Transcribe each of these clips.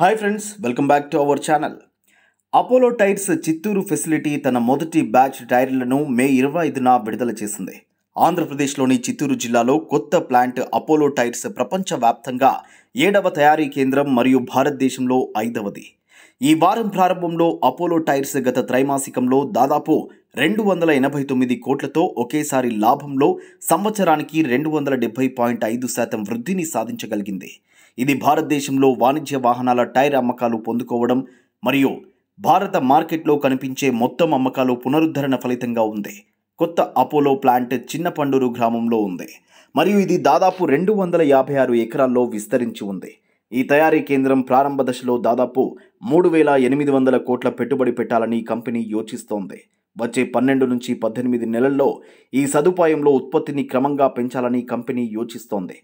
hi friends welcome back to our channel Apollo tyres Chittoor facility తన మొదటి batch టైర్లను మే ఇరవై ఐదున విడుదల చేసింది ఆంధ్రప్రదేశ్లోని చిత్తూరు జిల్లాలో కొత్త ప్లాంట్ అపోలో టైర్స్ ప్రపంచవ్యాప్తంగా ఏడవ తయారీ కేంద్రం మరియు భారతదేశంలో ఐదవది ఈ వారం ప్రారంభంలో అపోలో టైర్స్ గత త్రైమాసికంలో దాదాపు రెండు వందల ఎనభై తొమ్మిది కోట్లతో ఒకేసారి లాభంలో సంవత్సరానికి రెండు వందల డెబ్బై పాయింట్ ఐదు శాతం వృద్ధిని సాధించగలిగింది ఇది భారతదేశంలో వాణిజ్య వాహనాల టైర్ అమ్మకాలు పొందుకోవడం మరియు భారత మార్కెట్లో కనిపించే మొత్తం అమ్మకాలు పునరుద్ధరణ ఫలితంగా ఉంది కొత్త అపోలో ప్లాంట్ చిన్నపండూరు గ్రామంలో ఉంది మరియు ఇది దాదాపు రెండు వందల యాభై ఆరు ఎకరాల్లో విస్తరించి ఉంది ఈ తయారీ కేంద్రం ప్రారంభ దశలో దాదాపు మూడు వేల ఎనిమిది వందల కోట్ల పెట్టుబడి పెట్టాలని కంపెనీ యోచిస్తోంది వచ్చే పన్నెండు నుంచి పద్దెనిమిది నెలల్లో ఈ సదుపాయంలో ఉత్పత్తిని క్రమంగా పెంచాలని కంపెనీ యోచిస్తోంది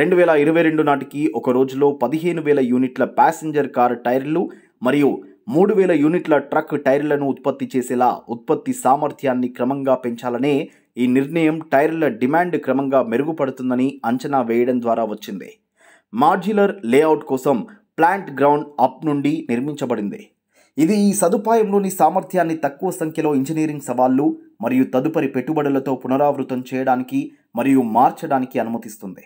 రెండు వేల ఇరవై రెండు నాటికి ఒక రోజులో పదిహేను వేల యూనిట్ల ప్యాసింజర్ కార్ టైర్లు మరియు మూడు వేల యూనిట్ల ట్రక్ టైర్లను ఉత్పత్తి చేసేలా ఉత్పత్తి సామర్థ్యాన్ని క్రమంగా పెంచాలనే ఈ నిర్ణయం టైర్ల డిమాండ్ క్రమంగా మెరుగుపడుతుందని అంచనా వేయడం ద్వారా వచ్చింది మార్జిలర్ లేఅవుట్ కోసం ప్లాంట్ గ్రౌండ్ అప్ నుండి నిర్మించబడింది ఇది ఈ సదుపాయంలోని సామర్థ్యాన్ని తక్కువ సంఖ్యలో ఇంజనీరింగ్ సవాళ్లు మరియు తదుపరి పెట్టుబడులతో పునరావృతం చేయడానికి మరియు మార్చడానికి అనుమతిస్తుంది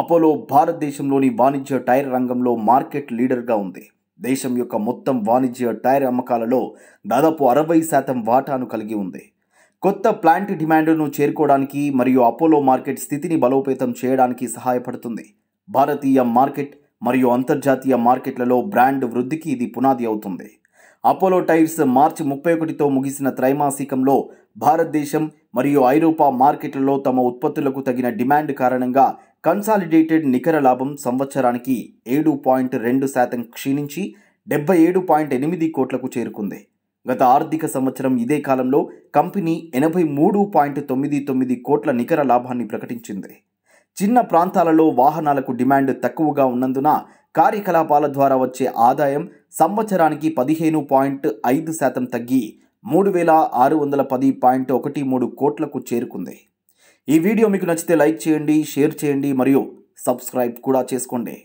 అపోలో భారతదేశంలోని వాణిజ్య టైర్ రంగంలో మార్కెట్ లీడర్గా ఉంది దేశం యొక్క మొత్తం వాణిజ్య టైర్ అమ్మకాలలో దాదాపు అరవై శాతం వాటాను కలిగి ఉంది కొత్త ప్లాంట్ డిమాండ్ను చేరుకోవడానికి మరియు అపోలో మార్కెట్ స్థితిని బలోపేతం చేయడానికి సహాయపడుతుంది భారతీయ మార్కెట్ మరియు అంతర్జాతీయ మార్కెట్లలో బ్రాండ్ వృద్ధికి ఇది పునాది అవుతుంది అపోలో టైర్స్ మార్చి ముప్పై ఒకటితో ముగిసిన త్రైమాసికంలో భారతదేశం మరియు ఐరోపా మార్కెట్లలో తమ ఉత్పత్తులకు తగిన డిమాండ్ కారణంగా కన్సాలిడేటెడ్ నికర లాభం సంవత్సరానికి ఏడు పాయింట్ రెండు శాతం క్షీణించి డెబ్బై ఏడు పాయింట్ ఎనిమిది కోట్లకు చేరుకుంది గత ఆర్థిక సంవత్సరం ఇదే కాలంలో కంపెనీ ఎనభై మూడు పాయింట్ తొమ్మిది తొమ్మిది కోట్ల నికర లాభాన్ని ప్రకటించింది చిన్న ప్రాంతాలలో వాహనాలకు డిమాండ్ తక్కువగా ఉన్నందున కార్యకలాపాల ద్వారా వచ్చే ఆదాయం సంవత్సరానికి పదిహేను పాయింట్ ఐదు శాతం తగ్గి మూడు వేల ఆరు వందల పది పాయింట్ ఒకటి మూడు కోట్లకు చేరుకుంది ఈ వీడియో మీకు నచ్చితే లైక్ చేయండి షేర్ చేయండి మరియు సబ్స్క్రైబ్ కూడా చేసుకోండి